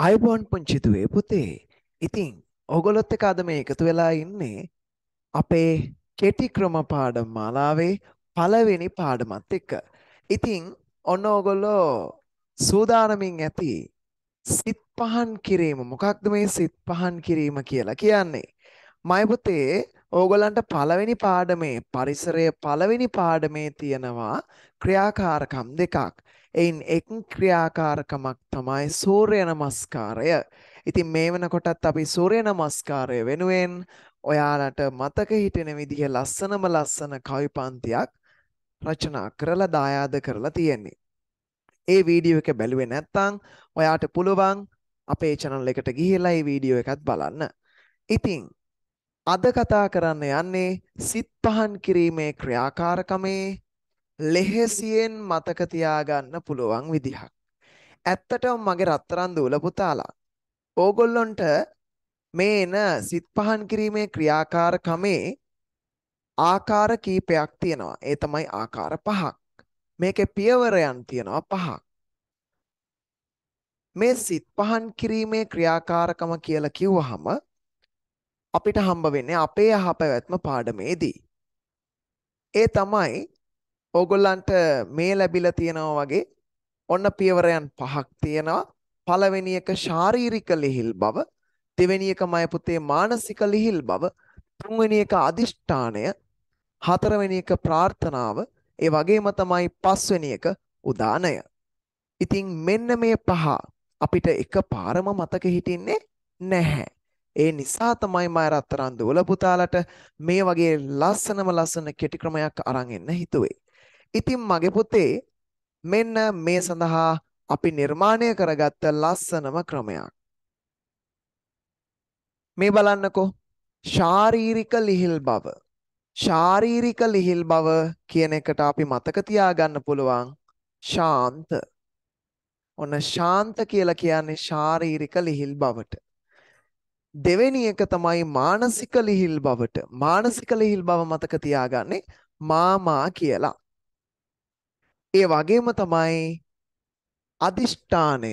අයබෝන් පුංචි දුවේ පුතේ. ඉතින් ඔයගොල්ලොත් එක්ක අද මේ එකතු වෙලා ඉන්නේ අපේ කෙටි ක්‍රම පාඩම් මාලාවේ පළවෙනි පාඩමත් එක්ක. ඉතින් ඔන්න ඔයගොල්ලෝ සූදානමින් ඇති සිත් පහන් කිරීම මොකක්ද මේ සිත් පහන් කිරීම කියලා කියන්නේ? මයි පුතේ ඕගොලන්ට පළවෙනි පාඩමේ පරිසරය පළවෙනි පාඩමේ තියෙනවා ක්‍රියාකාරකම් දෙකක්. එයින් එක් ක්‍රියාකාරකමක් තමයි සූර්ය නමස්කාරය. ඉතින් මේ වෙනකොටත් අපි සූර්ය නමස්කාරය වෙනුවෙන් ඔයාලට මතක හිටින විදිහ ලස්සනම ලස්සන කවි පන්තියක් රචනා කරලා දායාද කරලා තියෙන්නේ. ඒ වීඩියෝ එක බැලුවේ නැත්තං ඔයාට පුළුවන් අපේ චැනල් එකට ගිහිලා ඒ වීඩියෝ එකත් බලන්න. ඉතින් අද කතා කරන්න යන්නේ සිත් පහන් කිරීමේ ක්‍රියාකාරකමේ ලෙහෙසියෙන් මතක තියාගන්න පුළුවන් විදිහක්. ඇත්තටම මගේ රත්තරන් දූල පුතාලා. ඕගොල්ලොන්ට මේ එන සිත් පහන් කිරීමේ ක්‍රියාකාරකමේ ආකාර කීපයක් තියෙනවා. ඒ තමයි ආකාර පහක්. මේකේ පියවරයන් තියෙනවා පහක්. මේ සිත් පහන් කිරීමේ ක්‍රියාකාරකම කියලා කිව්වහම අපිට හම්බ වෙන්නේ අපේ යහපැවැත්ම පාඩමේදී. ඒ තමයි ඕගොල්ලන්ට මේ ලැබිලා තියෙනවා වගේ ඔන්න පියවරයන් පහක් තියෙනවා. පළවෙනි එක ශාරීරික ලිහිල් බව, දෙවෙනි එක මය පුතේ මානසික ලිහිල් බව, තුන්වෙනි එක අදිෂ්ඨානය, හතරවෙනි එක ප්‍රාර්ථනාව, ඒ වගේම තමයි පස්වෙනි එක උදානය. ඉතින් මෙන්න මේ පහ අපිට එකපාරම මතක හිටින්නේ නැහැ. ඒ නිසා තමයි මම රත්තරන් දුවල පුතාලට මේ වගේ ලස්සනම ලස්සන කෙටි ක්‍රමයක් අරන් එන්න හිතුවේ. ඉතින් මගේ පුතේ මෙන්න මේ සඳහා අපි නිර්මාණය කරගත්ත ලස්සනම ක්‍රමයක්. මේ බලන්නකෝ ශාරීරික ලිහිල් බව. ශාරීරික ලිහිල් බව කියන එකට අපි මතක තියාගන්න පුළුවන් ශාන්ත. ඔන්න ශාන්ත කියලා කියන්නේ ශාරීරික ලිහිල් බවට. දෙවෙනි එක තමයි මානසික ලිහිල් බවට. මානසික ලිහිල් බව මතක තියාගන්නේ මාමා කියලා. ඒ වගේම තමයි අදිෂ්ඨානය.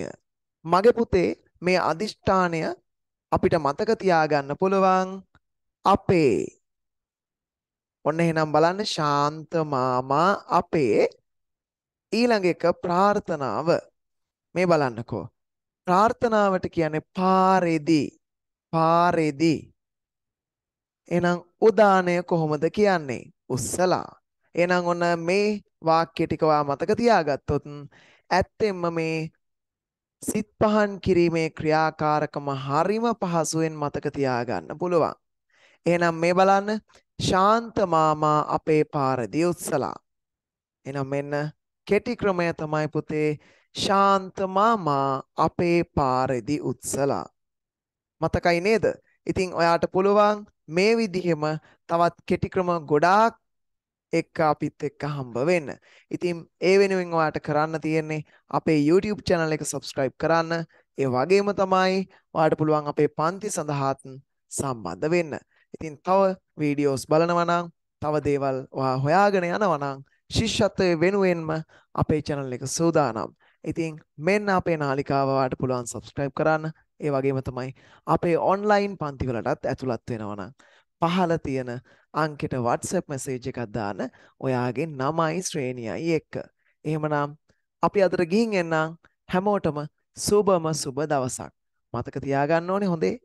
මගේ පුතේ මේ අදිෂ්ඨානය අපිට මතක තියාගන්න පුළුවන් අපේ. ඔන්න එහෙනම් බලන්න ශාන්ත මාමා අපේ ඊළඟ එක ප්‍රාර්ථනාව. මේ බලන්නකෝ. ප්‍රාර්ථනාවට කියන්නේ පාරේදී පාරේදී එහෙනම් උදානය කොහොමද කියන්නේ? උස්සලා එහෙනම් ඔන්න මේ වාක්‍ය ටික මතක තියාගත්තොත් ඇත්තෙන්ම මේ සිත් පහන් කිරීමේ ක්‍රියාකාරකම හරිම පහසුවෙන් මතක තියාගන්න පුළුවන්. එහෙනම් මේ බලන්න ශාන්ත මාමා අපේ පාරදී උත්සලා. එහෙනම් මෙන්න කෙටි ක්‍රමය තමයි පුතේ ශාන්ත මාමා අපේ පාරදී උත්සලා. මතකයි නේද? ඉතින් ඔයාට පුළුවන් මේ විදිහෙම තවත් කෙටි ක්‍රම ගොඩාක් එක්ක අපිත් එක්ක හම්බ වෙන්න. ඉතින් ඒ වෙනුවෙන් ඔයාට කරන්න තියෙන්නේ අපේ YouTube channel එක subscribe කරන්න. ඒ වගේම තමයි ඔයාට පුළුවන් අපේ පන්ති සඳහාත් සම්බන්ධ වෙන්න. ඉතින් තව වීඩියෝස් බලනවා නම් තව දේවල් ඔයා හොයාගෙන යනවා නම් ශිෂ්‍යත්වයේ වෙනුවෙන්ම අපේ channel එක සූදානම්. ඉතින් මෙන්න අපේ නාලිකාව ඔයාට පුළුවන් subscribe කරන්න. ඒ වගේම තමයි අපේ ඔන්ලයින් පන්තිවලටත් ඇතුළත් වෙනවා නම් පහළ තියෙන අංකෙට WhatsApp message එකක් දාන්න ඔයාගේ නමයි ශ්‍රේණියයි එක්ක. එහෙමනම් අපි අදට ගිහින් එන්නම් හැමෝටම සුබම සුබ දවසක්. මතක තියාගන්න ඕනේ හොඳේ